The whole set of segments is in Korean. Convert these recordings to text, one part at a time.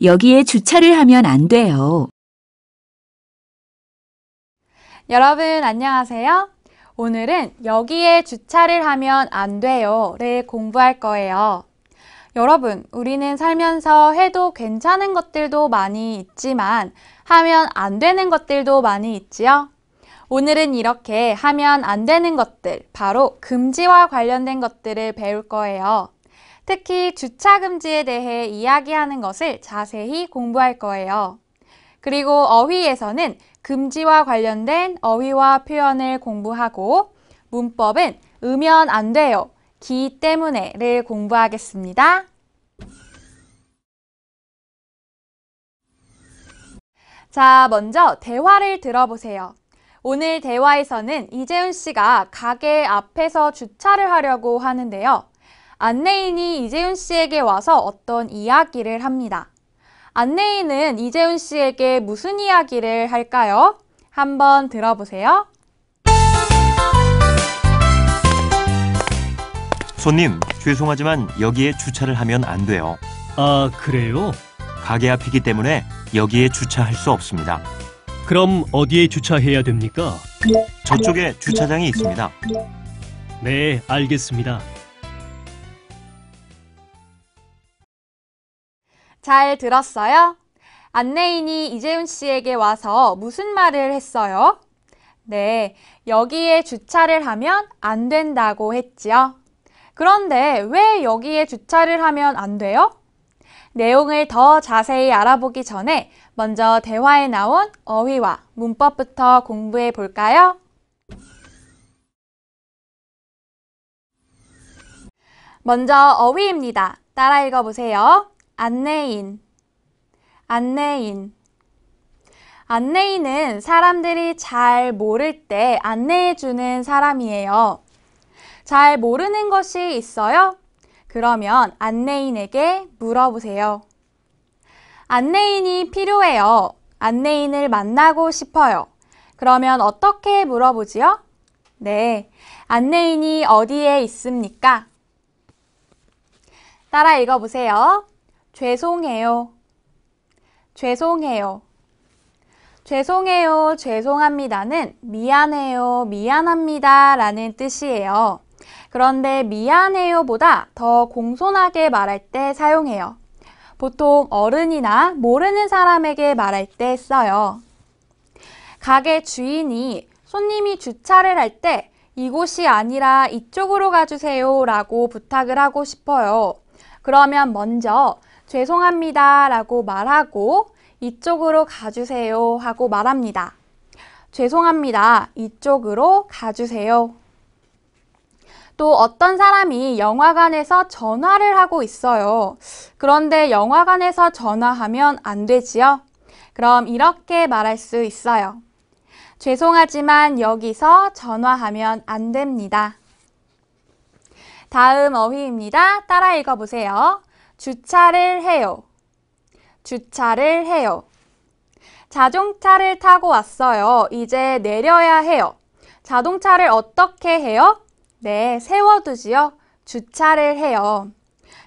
여기에 주차를 하면 안 돼요. 여러분 안녕하세요. 오늘은 여기에 주차를 하면 안 돼요를 공부할 거예요. 여러분, 우리는 살면서 해도 괜찮은 것들도 많이 있지만 하면 안 되는 것들도 많이 있지요. 오늘은 이렇게 하면 안 되는 것들, 바로 금지와 관련된 것들을 배울 거예요. 특히 주차 금지에 대해 이야기하는 것을 자세히 공부할 거예요. 그리고 어휘에서는 금지와 관련된 어휘와 표현을 공부하고 문법은 음연 안 돼요, 기 때문에를 공부하겠습니다. 자, 먼저 대화를 들어보세요. 오늘 대화에서는 이재훈 씨가 가게 앞에서 주차를 하려고 하는데요. 안내인이 이재훈 씨에게 와서 어떤 이야기를 합니다. 안내인은 이재훈 씨에게 무슨 이야기를 할까요? 한번 들어보세요. 손님, 죄송하지만 여기에 주차를 하면 안 돼요. 아, 그래요? 가게 앞이기 때문에 여기에 주차할 수 없습니다. 그럼 어디에 주차해야 됩니까? 저쪽에 주차장이 있습니다. 네, 알겠습니다. 잘 들었어요? 안내인이 이재훈 씨에게 와서 무슨 말을 했어요? 네, 여기에 주차를 하면 안 된다고 했지요. 그런데 왜 여기에 주차를 하면 안 돼요? 내용을 더 자세히 알아보기 전에 먼저 대화에 나온 어휘와 문법부터 공부해 볼까요? 먼저 어휘입니다. 따라 읽어보세요. 안내인 안내인 안내인은 사람들이 잘 모를 때 안내해주는 사람이에요. 잘 모르는 것이 있어요? 그러면 안내인에게 물어보세요. 안내인이 필요해요. 안내인을 만나고 싶어요. 그러면 어떻게 물어보지요? 네, 안내인이 어디에 있습니까? 따라 읽어보세요. 죄송해요. 죄송해요. 죄송해요, 죄송합니다는 미안해요, 미안합니다 라는 뜻이에요. 그런데 미안해요 보다 더 공손하게 말할 때 사용해요. 보통 어른이나 모르는 사람에게 말할 때 써요. 가게 주인이 손님이 주차를 할 때 이곳이 아니라 이쪽으로 가주세요 라고 부탁을 하고 싶어요. 그러면 먼저 죄송합니다 라고 말하고 이쪽으로 가주세요 하고 말합니다. 죄송합니다. 이쪽으로 가주세요. 또 어떤 사람이 영화관에서 전화를 하고 있어요. 그런데 영화관에서 전화하면 안 되지요. 그럼 이렇게 말할 수 있어요. 죄송하지만 여기서 전화하면 안 됩니다. 다음 어휘입니다. 따라 읽어보세요. 주차를 해요. 주차를 해요. 자동차를 타고 왔어요. 이제 내려야 해요. 자동차를 어떻게 해요? 네, 세워두지요. 주차를 해요.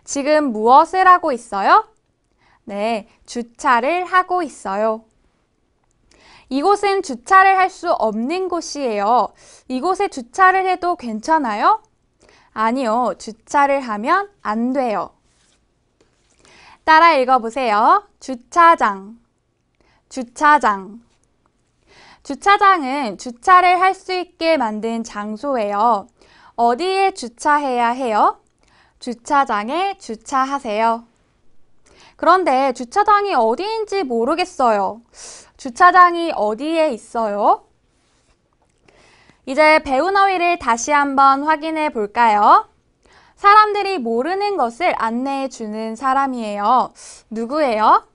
지금 무엇을 하고 있어요? 네, 주차를 하고 있어요. 이곳은 주차를 할 수 없는 곳이에요. 이곳에 주차를 해도 괜찮아요? 아니요, 주차를 하면 안 돼요. 따라 읽어보세요. 주차장, 주차장. 주차장은 주차를 할 수 있게 만든 장소예요. 어디에 주차해야 해요? 주차장에 주차하세요. 그런데 주차장이 어디인지 모르겠어요. 주차장이 어디에 있어요? 이제 배운 어휘를 다시 한번 확인해 볼까요? 사람들이 모르는 것을 안내해 주는 사람이에요. 누구예요?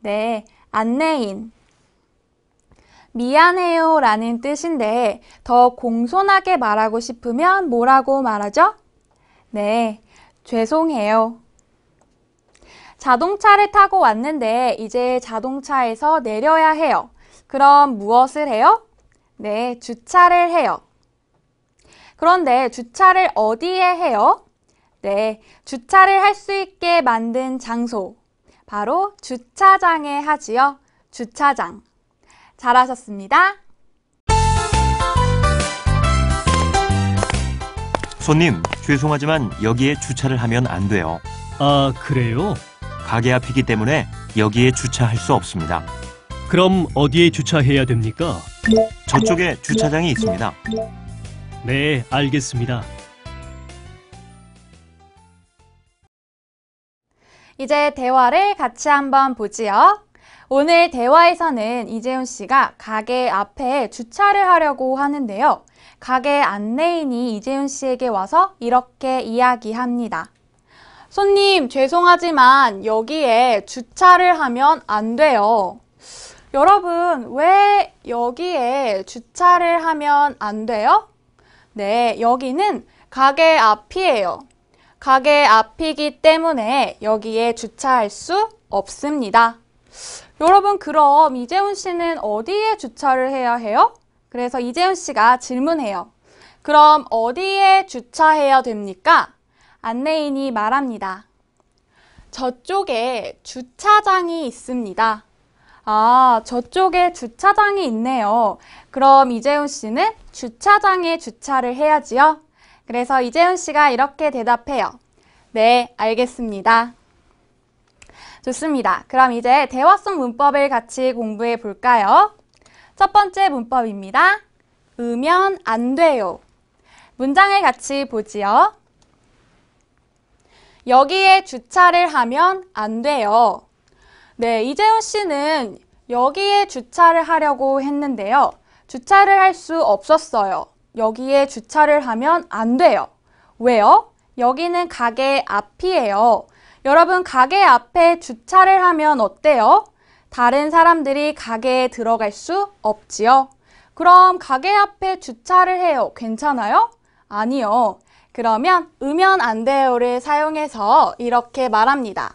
네, 안내인. 미안해요 라는 뜻인데 더 공손하게 말하고 싶으면 뭐라고 말하죠? 네, 죄송해요. 자동차를 타고 왔는데 이제 자동차에서 내려야 해요. 그럼 무엇을 해요? 네, 주차를 해요. 그런데 주차를 어디에 해요? 네, 주차를 할 수 있게 만든 장소, 바로 주차장에 하지요. 주차장. 잘하셨습니다. 손님, 죄송하지만 여기에 주차를 하면 안 돼요. 아, 그래요? 가게 앞이기 때문에 여기에 주차할 수 없습니다. 그럼 어디에 주차해야 됩니까? 저쪽에 주차장이 있습니다. 네, 알겠습니다. 이제 대화를 같이 한번 보지요. 오늘 대화에서는 이재훈 씨가 가게 앞에 주차를 하려고 하는데요. 가게 안내인이 이재훈 씨에게 와서 이렇게 이야기합니다. 손님, 죄송하지만 여기에 주차를 하면 안 돼요. 여러분, 왜 여기에 주차를 하면 안 돼요? 네, 여기는 가게 앞이에요. 가게 앞이기 때문에 여기에 주차할 수 없습니다. 여러분 그럼 이재훈 씨는 어디에 주차를 해야 해요? 그래서 이재훈 씨가 질문해요. 그럼 어디에 주차해야 됩니까? 안내인이 말합니다. 저쪽에 주차장이 있습니다. 아, 저쪽에 주차장이 있네요. 그럼 이재훈 씨는 주차장에 주차를 해야지요. 그래서 이재훈 씨가 이렇게 대답해요. 네, 알겠습니다. 좋습니다. 그럼 이제 대화 속 문법을 같이 공부해 볼까요? 첫 번째 문법입니다. 으면 안 돼요. 문장을 같이 보지요. 여기에 주차를 하면 안 돼요. 네, 이재훈 씨는 여기에 주차를 하려고 했는데요. 주차를 할 수 없었어요. 여기에 주차를 하면 안 돼요. 왜요? 여기는 가게 앞이에요. 여러분 가게 앞에 주차를 하면 어때요? 다른 사람들이 가게에 들어갈 수 없지요. 그럼 가게 앞에 주차를 해요. 괜찮아요? 아니요. 그러면 음연 안 돼요를 사용해서 이렇게 말합니다.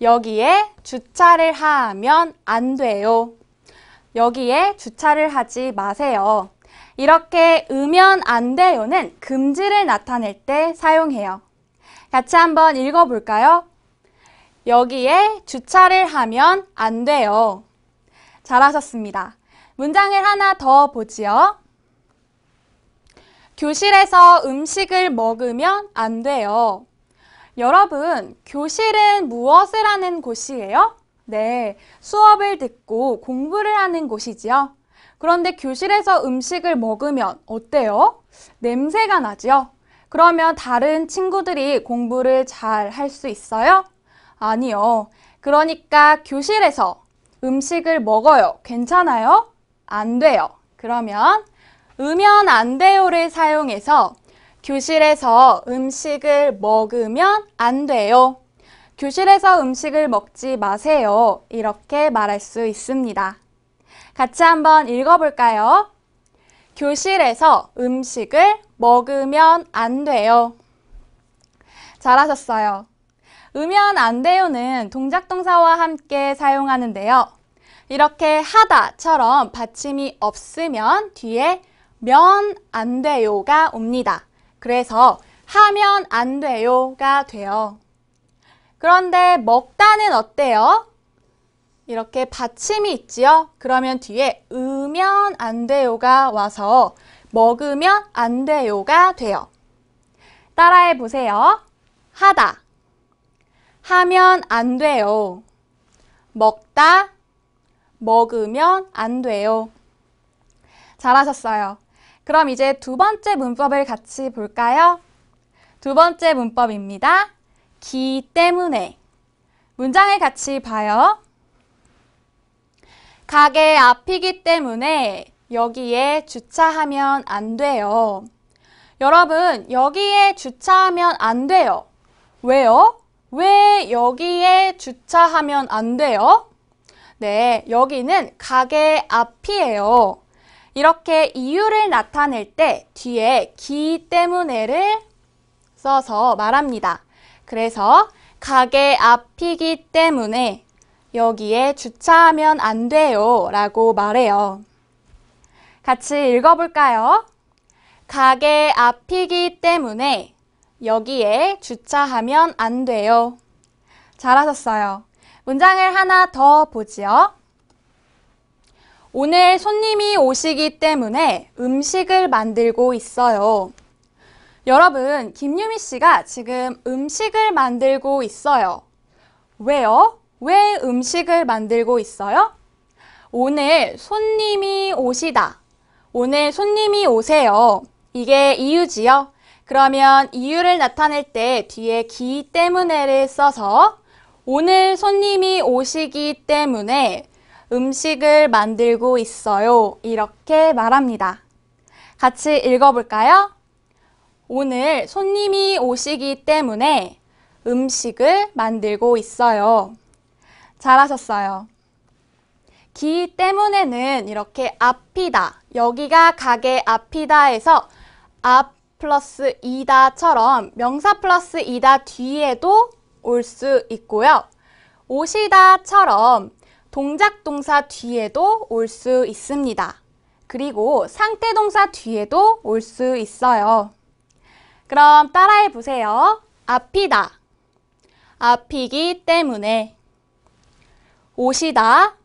여기에 주차를 하면 안 돼요. 여기에 주차를 하지 마세요. 이렇게 음연 안 돼요는 금지를 나타낼 때 사용해요. 같이 한번 읽어볼까요? 여기에 주차를 하면 안 돼요. 잘하셨습니다. 문장을 하나 더 보지요. 교실에서 음식을 먹으면 안 돼요. 여러분, 교실은 무엇을 하는 곳이에요? 네, 수업을 듣고 공부를 하는 곳이지요. 그런데 교실에서 음식을 먹으면 어때요? 냄새가 나지요? 그러면 다른 친구들이 공부를 잘 할 수 있어요? 아니요. 그러니까 교실에서 음식을 먹어요. 괜찮아요? 안 돼요. 그러면 음면안 돼요를 사용해서 교실에서 음식을 먹으면 안 돼요. 교실에서 음식을 먹지 마세요. 이렇게 말할 수 있습니다. 같이 한번 읽어볼까요? 교실에서 음식을 먹으면 안 돼요. 잘하셨어요. 으면 안 돼요는 동작동사와 함께 사용하는데요. 이렇게 하다처럼 받침이 없으면 뒤에 면 안 돼요가 옵니다. 그래서 하면 안 돼요가 돼요. 그런데 먹다는 어때요? 이렇게 받침이 있지요? 그러면 뒤에 으면 안 돼요가 와서 먹으면 안 돼요가 돼요. 따라해 보세요. 하다, 하면 안 돼요. 먹다, 먹으면 안 돼요. 잘하셨어요. 그럼 이제 두 번째 문법을 같이 볼까요? 두 번째 문법입니다. 기 때문에 문장을 같이 봐요. 가게 앞이기 때문에 여기에 주차하면 안 돼요. 여러분, 여기에 주차하면 안 돼요. 왜요? 왜 여기에 주차하면 안 돼요? 네, 여기는 가게 앞이에요. 이렇게 이유를 나타낼 때 뒤에 기 때문에를 써서 말합니다. 그래서 가게 앞이기 때문에 여기에 주차하면 안 돼요 라고 말해요. 같이 읽어볼까요? 가게 앞이기 때문에 여기에 주차하면 안 돼요. 잘하셨어요. 문장을 하나 더 보지요. 오늘 손님이 오시기 때문에 음식을 만들고 있어요. 여러분, 김유미 씨가 지금 음식을 만들고 있어요. 왜요? 왜 음식을 만들고 있어요? 오늘 손님이 오시다. 오늘 손님이 오세요. 이게 이유지요. 그러면 이유를 나타낼 때 뒤에 기 때문에를 써서 오늘 손님이 오시기 때문에 음식을 만들고 있어요. 이렇게 말합니다. 같이 읽어볼까요? 오늘 손님이 오시기 때문에 음식을 만들고 있어요. 잘하셨어요. 기 때문에는 이렇게 앞이다, 여기가 가게 앞이다에서 앞 플러스 이다처럼 명사 플러스 이다 뒤에도 올 수 있고요. 오시다처럼 동작 동사 뒤에도 올 수 있습니다. 그리고 상태 동사 뒤에도 올 수 있어요. 그럼 따라해 보세요. 앞이다. 앞이기 때문에 오시다,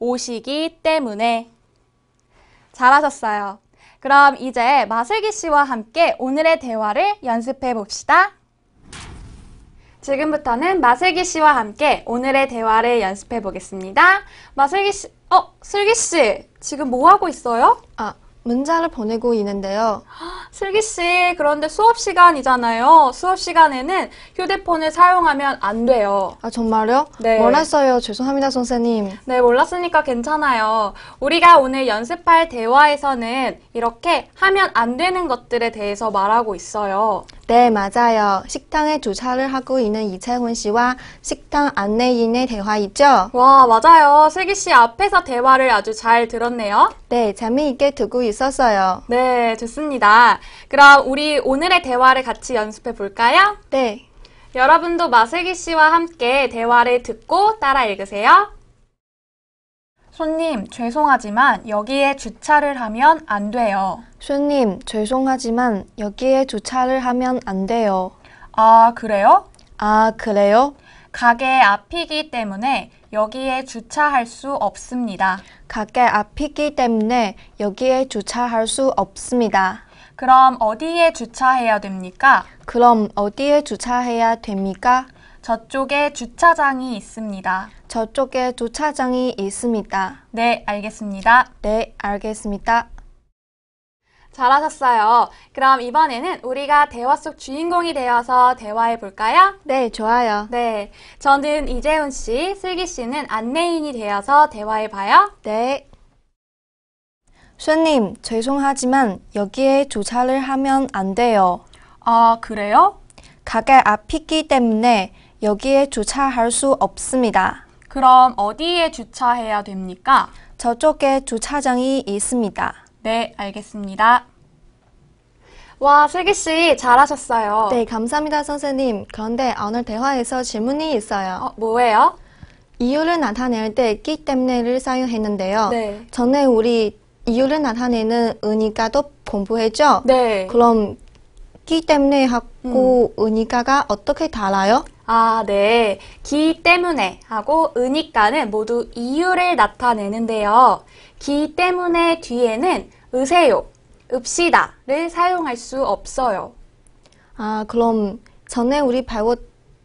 오시기 때문에. 잘하셨어요. 그럼 이제 마슬기 씨와 함께 오늘의 대화를 연습해 봅시다. 지금부터는 마슬기 씨와 함께 오늘의 대화를 연습해 보겠습니다. 마슬기 씨, 어, 슬기 씨, 지금 뭐 하고 있어요? 아, 문자를 보내고 있는데요. 슬기 씨, 그런데 수업 시간이잖아요. 수업 시간에는 휴대폰을 사용하면 안 돼요. 아, 정말요? 네. 몰랐어요. 죄송합니다, 선생님. 네, 몰랐으니까 괜찮아요. 우리가 오늘 연습할 대화에서는 이렇게 하면 안 되는 것들에 대해서 말하고 있어요. 네, 맞아요. 식당에 주차를 하고 있는 이채훈 씨와 식당 안내인의 대화이죠? 와, 맞아요. 슬기 씨 앞에서 대화를 아주 잘 들었네요. 네, 재미있게 듣고 있었어요. 네, 좋습니다. 그럼 우리 오늘의 대화를 같이 연습해 볼까요? 네. 여러분도 마슬기 씨와 함께 대화를 듣고 따라 읽으세요. 손님, 죄송하지만 여기에 주차를 하면 안 돼요. 손님, 죄송하지만 여기에 주차를 하면 안 돼요. 아, 그래요? 아, 그래요? 가게 앞이기 때문에 여기에 주차할 수 없습니다. 가게 앞이기 때문에 여기에 주차할 수 없습니다. 그럼 어디에 주차해야 됩니까? 그럼 어디에 주차해야 됩니까? 저쪽에 주차장이 있습니다. 저쪽에 주차장이 있습니다. 네, 알겠습니다. 네, 알겠습니다. 잘하셨어요. 그럼 이번에는 우리가 대화 속 주인공이 되어서 대화해 볼까요? 네, 좋아요. 네. 저는 이재훈 씨, 슬기 씨는 안내인이 되어서 대화해 봐요. 네. 손님, 죄송하지만 여기에 주차를 하면 안 돼요. 아, 그래요? 가게 앞이기 때문에 여기에 주차할 수 없습니다. 그럼 어디에 주차해야 됩니까? 저쪽에 주차장이 있습니다. 네, 알겠습니다. 와, 슬기 씨 잘하셨어요. 네, 감사합니다, 선생님. 그런데 오늘 대화에서 질문이 있어요. 어, 뭐예요? 이유를 나타낼 때 끼 때문에를 사용했는데요. 네. 전에 우리 이유를 나타내는 은이가도 공부했죠? 네. 그럼 끼 때문에 하고 음. 은이가가 어떻게 달라요? 아, 네. 기 때문에 하고 으니까는 모두 이유를 나타내는데요. 기 때문에 뒤에는 으세요, 읍시다를 사용할 수 없어요. 아, 그럼 전에 우리 배웠,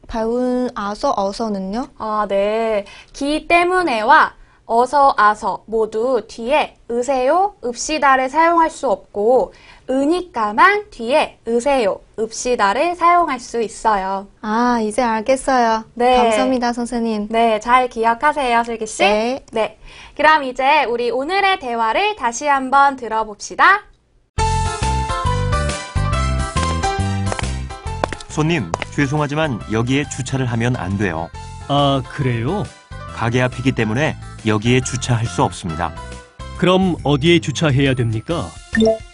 배운 아서, 어서는요? 아, 네. 기 때문에와 어서, 아서 모두 뒤에 으세요, 읍시다를 사용할 수 없고 으니까만 뒤에 으세요, 읍시다를 사용할 수 있어요. 아, 이제 알겠어요. 네. 감사합니다, 선생님. 네, 잘 기억하세요, 슬기씨. 네. 네. 그럼 이제 우리 오늘의 대화를 다시 한번 들어봅시다. 손님, 죄송하지만 여기에 주차를 하면 안 돼요. 아, 그래요? 가게 앞이기 때문에 여기에 주차할 수 없습니다. 그럼 어디에 주차해야 됩니까?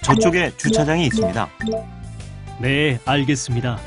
저쪽에 주차장이 있습니다. 네, 알겠습니다.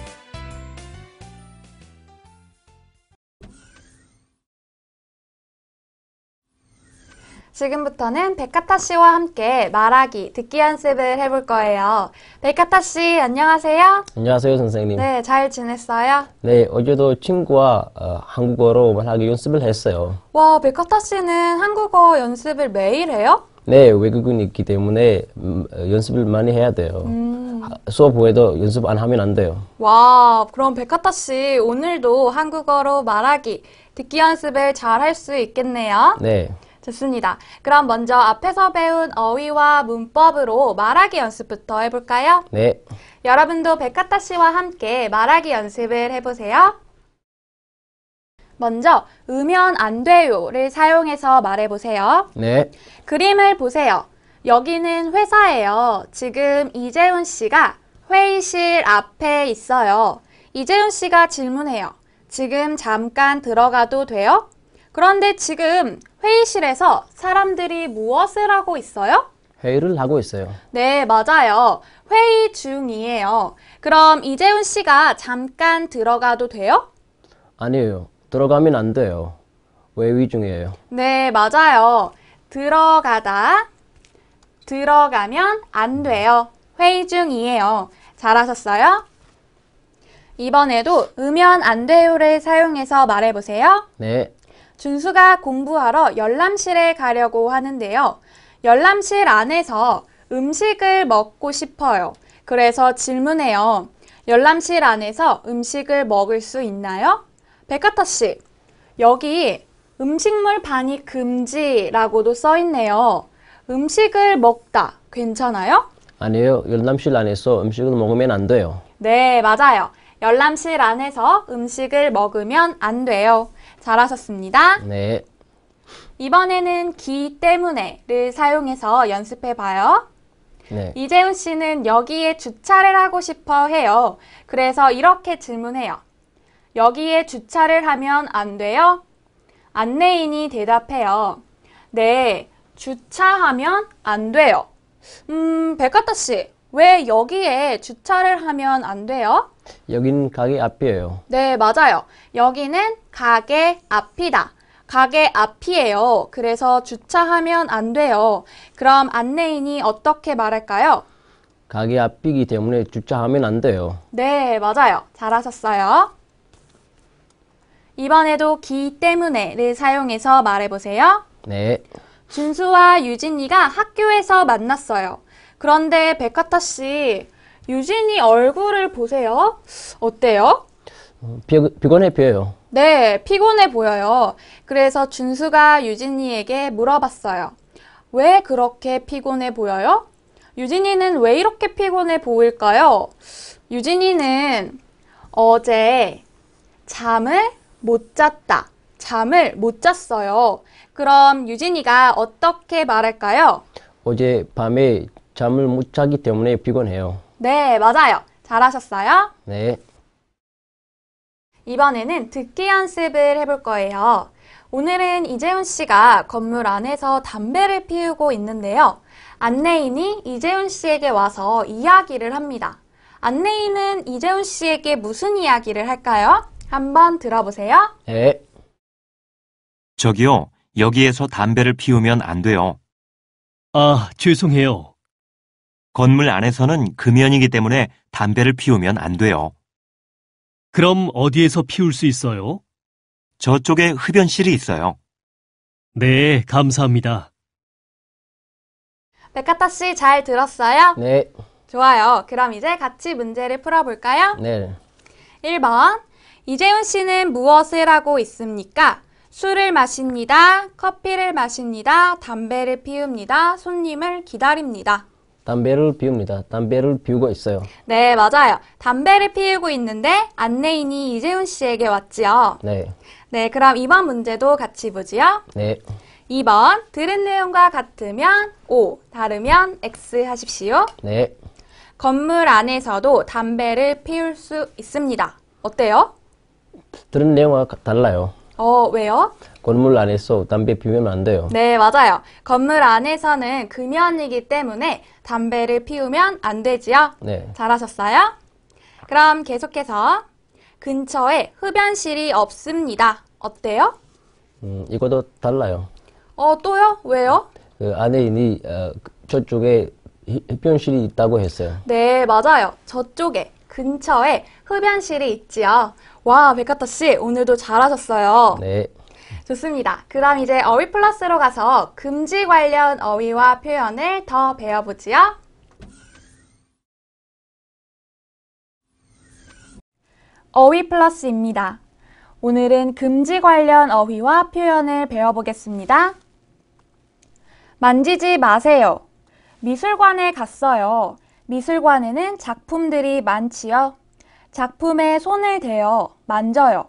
지금부터는 백카타 씨와 함께 말하기, 듣기 연습을 해볼 거예요. 백카타 씨, 안녕하세요. 안녕하세요, 선생님. 네, 잘 지냈어요? 네, 어제도 친구와 어, 한국어로 말하기 연습을 했어요. 와, 백카타 씨는 한국어 연습을 매일 해요? 네, 외국인이기 있 때문에 음, 연습을 많이 해야 돼요. 음. 수업 후에도 연습 안 하면 안 돼요. 와, 그럼 백카타 씨 오늘도 한국어로 말하기, 듣기 연습을 잘 할 수 있겠네요. 네. 좋습니다. 그럼 먼저 앞에서 배운 어휘와 문법으로 말하기 연습부터 해볼까요? 네. 여러분도 백카타 씨와 함께 말하기 연습을 해보세요. 먼저 으면 안 돼요를 사용해서 말해보세요. 네. 그림을 보세요. 여기는 회사예요. 지금 이재훈 씨가 회의실 앞에 있어요. 이재훈 씨가 질문해요. 지금 잠깐 들어가도 돼요? 그런데 지금 회의실에서 사람들이 무엇을 하고 있어요? 회의를 하고 있어요. 네, 맞아요. 회의 중이에요. 그럼 이재훈 씨가 잠깐 들어가도 돼요? 아니에요. 들어가면 안 돼요. 회의 중이에요. 네, 맞아요. 들어가다. 들어가면 안 돼요. 회의 중이에요. 잘하셨어요? 이번에도 음연 안 돼요를 사용해서 말해보세요. 네. 준수가 공부하러 열람실에 가려고 하는데요. 열람실 안에서 음식을 먹고 싶어요. 그래서 질문해요. 열람실 안에서 음식을 먹을 수 있나요? 백카타 씨, 여기 음식물 반입 금지라고도 써 있네요. 음식을 먹다 괜찮아요? 아니에요. 열람실 안에서 음식을 먹으면 안 돼요. 네, 맞아요. 열람실 안에서 음식을 먹으면 안 돼요. 잘하셨습니다. 네. 이번에는 기 때문에를 사용해서 연습해 봐요. 네. 이재훈 씨는 여기에 주차를 하고 싶어 해요. 그래서 이렇게 질문해요. 여기에 주차를 하면 안 돼요? 안내인이 대답해요. 네, 주차하면 안 돼요. 음, 백화타 씨, 왜 여기에 주차를 하면 안 돼요? 여긴 가게 앞이에요. 네, 맞아요. 여기는 가게 앞이다. 가게 앞이에요. 그래서 주차하면 안 돼요. 그럼 안내인이 어떻게 말할까요? 가게 앞이기 때문에 주차하면 안 돼요. 네, 맞아요. 잘하셨어요. 이번에도 기 때문에를 사용해서 말해보세요. 네. 준수와 유진이가 학교에서 만났어요. 그런데 백화타 씨, 유진이 얼굴을 보세요. 어때요? 피, 어, 피곤해 보여요. 네, 피곤해 보여요. 그래서 준수가 유진이에게 물어봤어요. 왜 그렇게 피곤해 보여요? 유진이는 왜 이렇게 피곤해 보일까요? 유진이는 어제 잠을 못 잤다. 잠을 못 잤어요. 그럼 유진이가 어떻게 말할까요? 어제 밤에 잠을 못 자기 때문에 피곤해요. 네, 맞아요. 잘하셨어요? 네. 이번에는 듣기 연습을 해볼 거예요. 오늘은 이재훈 씨가 건물 안에서 담배를 피우고 있는데요. 안내인이 이재훈 씨에게 와서 이야기를 합니다. 안내인은 이재훈 씨에게 무슨 이야기를 할까요? 한번 들어보세요. 네. 저기요, 여기에서 담배를 피우면 안 돼요. 아, 죄송해요. 건물 안에서는 금연이기 때문에 담배를 피우면 안 돼요. 그럼 어디에서 피울 수 있어요? 저쪽에 흡연실이 있어요. 네, 감사합니다. 백카타 네, 씨잘 들었어요? 네. 좋아요. 그럼 이제 같이 문제를 풀어볼까요? 네. 1번. 이재훈 씨는 무엇을 하고 있습니까? 술을 마십니다. 커피를 마십니다. 담배를 피웁니다. 손님을 기다립니다. 담배를 피웁니다. 담배를 피우고 있어요. 네, 맞아요. 담배를 피우고 있는데 안내인이 이재훈 씨에게 왔지요. 네. 네, 그럼 2번 문제도 같이 보지요. 네. 2번 들은 내용과 같으면 O, 다르면 X 하십시오. 네. 건물 안에서도 담배를 피울 수 있습니다. 어때요? 들은 내용과 달라요. 어, 왜요? 건물 안에서 담배 피우면 안 돼요. 네, 맞아요. 건물 안에서는 금연이기 때문에 담배를 피우면 안 되지요. 네. 잘하셨어요? 그럼 계속해서 근처에 흡연실이 없습니다. 어때요? 음, 이것도 달라요. 어, 또요? 왜요? 그 안에 있는 어, 저쪽에 흡연실이 있다고 했어요. 네, 맞아요. 저쪽에 근처에 흡연실이 있지요. 와, 백카타 씨, 오늘도 잘하셨어요. 네. 좋습니다. 그럼 이제 어휘 플러스로 가서 금지 관련 어휘와 표현을 더 배워보지요. 어휘 플러스입니다. 오늘은 금지 관련 어휘와 표현을 배워보겠습니다. 만지지 마세요. 미술관에 갔어요. 미술관에는 작품들이 많지요. 작품에 손을 대요. 만져요.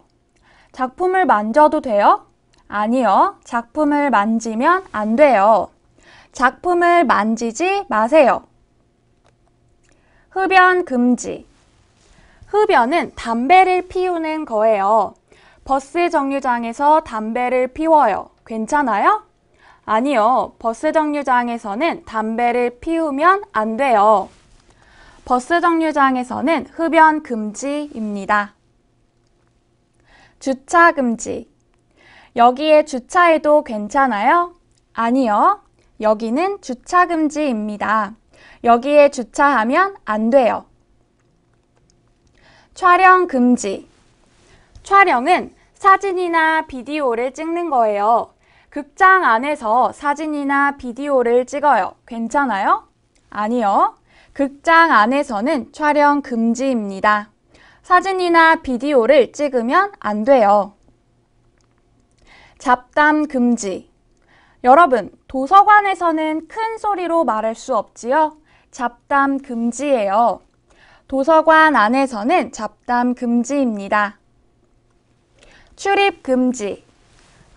작품을 만져도 돼요? 아니요. 작품을 만지면 안 돼요. 작품을 만지지 마세요. 흡연 금지. 흡연은 담배를 피우는 거예요. 버스 정류장에서 담배를 피워요. 괜찮아요? 아니요. 버스 정류장에서는 담배를 피우면 안 돼요. 버스 정류장에서는 흡연 금지입니다. 주차 금지. 여기에 주차해도 괜찮아요? 아니요. 여기는 주차 금지입니다. 여기에 주차하면 안 돼요. 촬영 금지. 촬영은 사진이나 비디오를 찍는 거예요. 극장 안에서 사진이나 비디오를 찍어요. 괜찮아요? 아니요. 극장 안에서는 촬영 금지입니다. 사진이나 비디오를 찍으면 안 돼요. 잡담 금지. 여러분, 도서관에서는 큰 소리로 말할 수 없지요? 잡담 금지예요. 도서관 안에서는 잡담 금지입니다. 출입 금지.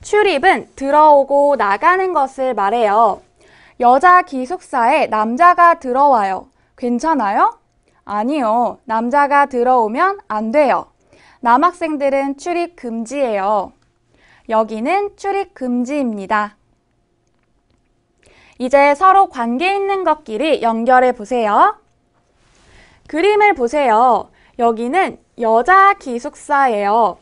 출입은 들어오고 나가는 것을 말해요. 여자 기숙사에 남자가 들어와요. 괜찮아요? 아니요. 남자가 들어오면 안 돼요. 남학생들은 출입 금지예요. 여기는 출입 금지입니다. 이제 서로 관계 있는 것끼리 연결해 보세요. 그림을 보세요. 여기는 여자 기숙사예요.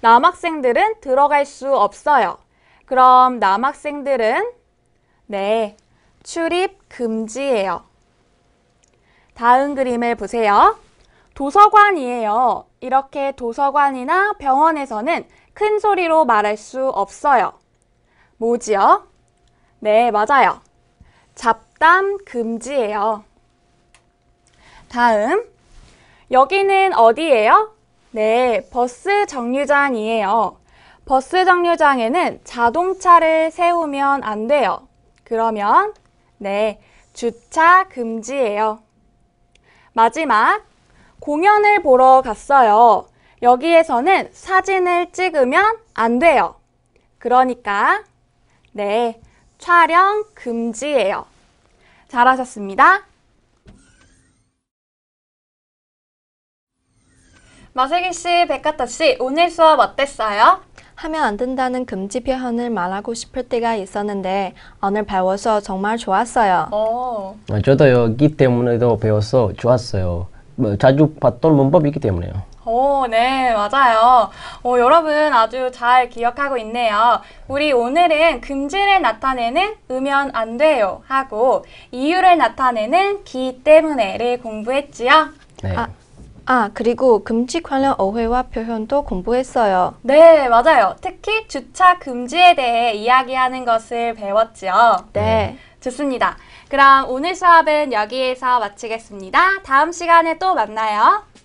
남학생들은 들어갈 수 없어요. 그럼 남학생들은 네, 출입 금지예요. 다음 그림을 보세요. 도서관이에요. 이렇게 도서관이나 병원에서는 큰 소리로 말할 수 없어요. 뭐지요? 네, 맞아요. 잡담 금지예요. 다음. 여기는 어디예요? 네, 버스 정류장이에요. 버스 정류장에는 자동차를 세우면 안 돼요. 그러면, 네, 주차 금지예요. 마지막, 공연을 보러 갔어요. 여기에서는 사진을 찍으면 안 돼요. 그러니까, 네, 촬영 금지예요. 잘하셨습니다. 마세기 씨, 백카타 씨, 오늘 수업 어땠어요? 하면 안 된다는 금지 표현을 말하고 싶을 때가 있었는데 오늘 배워서 정말 좋았어요. 어. 아, 저도 여기 때문에도 배워서 좋았어요. 뭐, 자주 봤던 문법이기 때문에요. 오, 어, 네, 맞아요. 오, 어, 여러분 아주 잘 기억하고 있네요. 우리 오늘은 금지를 나타내는 으면 안 돼요 하고 이유를 나타내는 기 때문에를 공부했지요. 네. 아. 아, 그리고 금지 관련 어휘와 표현도 공부했어요. 네, 맞아요. 특히 주차 금지에 대해 이야기하는 것을 배웠지요. 네. 네. 좋습니다. 그럼 오늘 수업은 여기에서 마치겠습니다. 다음 시간에 또 만나요.